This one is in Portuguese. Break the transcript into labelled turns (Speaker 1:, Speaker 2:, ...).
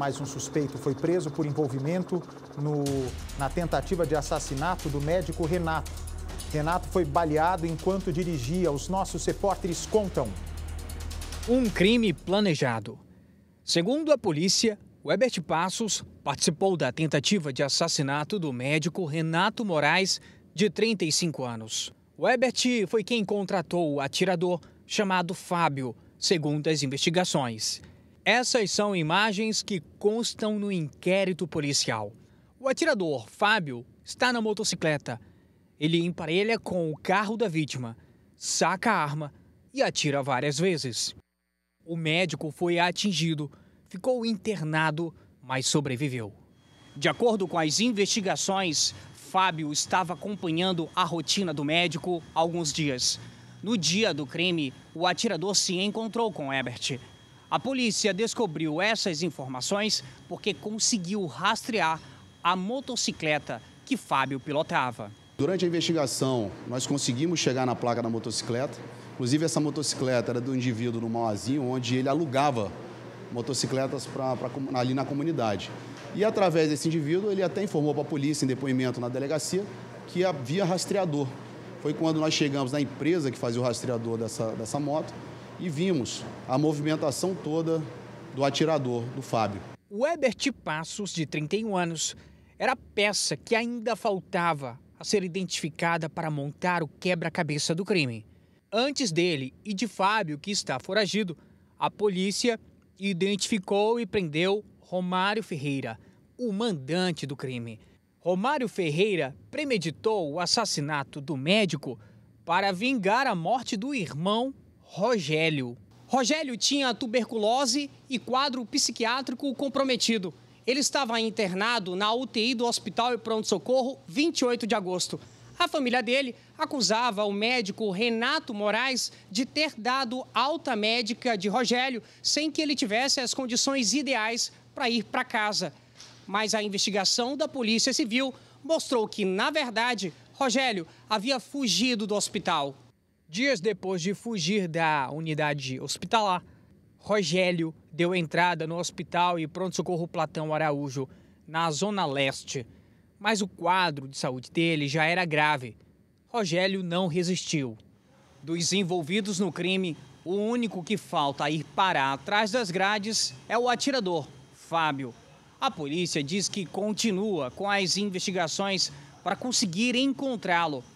Speaker 1: Mais um suspeito foi preso por envolvimento no, na tentativa de assassinato do médico Renato. Renato foi baleado enquanto dirigia. Os nossos repórteres contam. Um crime planejado. Segundo a polícia, Webert Passos participou da tentativa de assassinato do médico Renato Moraes, de 35 anos. Webert foi quem contratou o atirador chamado Fábio, segundo as investigações. Essas são imagens que constam no inquérito policial. O atirador, Fábio, está na motocicleta. Ele emparelha com o carro da vítima, saca a arma e atira várias vezes. O médico foi atingido, ficou internado, mas sobreviveu. De acordo com as investigações, Fábio estava acompanhando a rotina do médico alguns dias. No dia do crime, o atirador se encontrou com Ebert. A polícia descobriu essas informações porque conseguiu rastrear a motocicleta que Fábio pilotava.
Speaker 2: Durante a investigação, nós conseguimos chegar na placa da motocicleta. Inclusive, essa motocicleta era do indivíduo no Mauazinho, onde ele alugava motocicletas pra, pra, ali na comunidade. E através desse indivíduo, ele até informou para a polícia, em depoimento na delegacia, que havia rastreador. Foi quando nós chegamos na empresa que fazia o rastreador dessa, dessa moto e vimos a movimentação toda do atirador, do Fábio.
Speaker 1: O Ebert Passos, de 31 anos, era a peça que ainda faltava a ser identificada para montar o quebra-cabeça do crime. Antes dele e de Fábio, que está foragido, a polícia identificou e prendeu Romário Ferreira, o mandante do crime. Romário Ferreira premeditou o assassinato do médico para vingar a morte do irmão Rogélio. Rogélio tinha tuberculose e quadro psiquiátrico comprometido. Ele estava internado na UTI do Hospital e Pronto-Socorro 28 de agosto. A família dele acusava o médico Renato Moraes de ter dado alta médica de Rogélio sem que ele tivesse as condições ideais para ir para casa. Mas a investigação da Polícia Civil mostrou que, na verdade, Rogélio havia fugido do hospital. Dias depois de fugir da unidade hospitalar, Rogério deu entrada no hospital e pronto-socorro Platão Araújo, na Zona Leste. Mas o quadro de saúde dele já era grave. Rogério não resistiu. Dos envolvidos no crime, o único que falta ir parar atrás das grades é o atirador, Fábio. A polícia diz que continua com as investigações para conseguir encontrá-lo